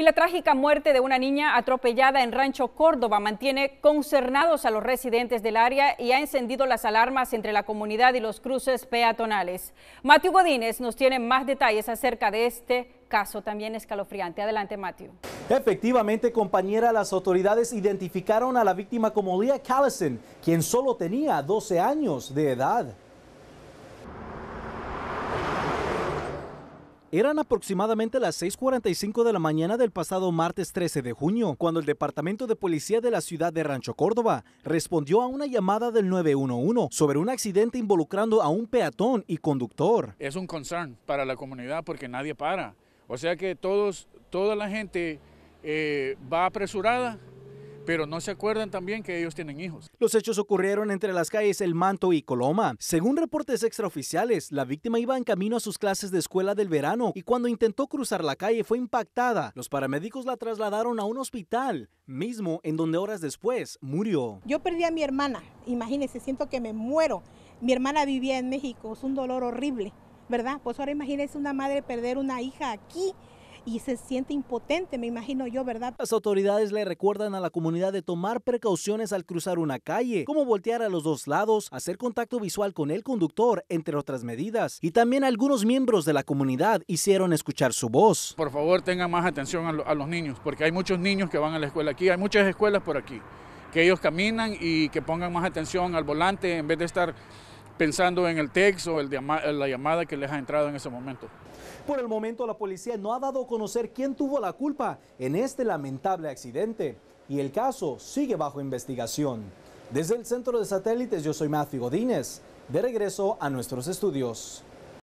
Y la trágica muerte de una niña atropellada en Rancho Córdoba mantiene concernados a los residentes del área y ha encendido las alarmas entre la comunidad y los cruces peatonales. Matthew Godínez nos tiene más detalles acerca de este caso también escalofriante. Adelante, Matthew. Efectivamente, compañera, las autoridades identificaron a la víctima como Leah Callison, quien solo tenía 12 años de edad. Eran aproximadamente las 6.45 de la mañana del pasado martes 13 de junio, cuando el Departamento de Policía de la ciudad de Rancho Córdoba respondió a una llamada del 911 sobre un accidente involucrando a un peatón y conductor. Es un concern para la comunidad porque nadie para. O sea que todos, toda la gente eh, va apresurada pero no se acuerdan también que ellos tienen hijos. Los hechos ocurrieron entre las calles El Manto y Coloma. Según reportes extraoficiales, la víctima iba en camino a sus clases de escuela del verano y cuando intentó cruzar la calle fue impactada. Los paramédicos la trasladaron a un hospital, mismo en donde horas después murió. Yo perdí a mi hermana, imagínense, siento que me muero. Mi hermana vivía en México, es un dolor horrible, ¿verdad? Pues ahora imagínense una madre perder una hija aquí y se siente impotente, me imagino yo, ¿verdad? Las autoridades le recuerdan a la comunidad de tomar precauciones al cruzar una calle, como voltear a los dos lados, hacer contacto visual con el conductor, entre otras medidas. Y también algunos miembros de la comunidad hicieron escuchar su voz. Por favor, tengan más atención a, los niños, porque hay muchos niños que van a la escuela aquí, hay muchas escuelas por aquí, que ellos caminan y que pongan más atención al volante en vez de estar pensando en el texto o la llamada que les ha entrado en ese momento. Por el momento la policía no ha dado a conocer quién tuvo la culpa en este lamentable accidente y el caso sigue bajo investigación. Desde el centro de satélites yo soy Matthew Godínez, de regreso a nuestros estudios.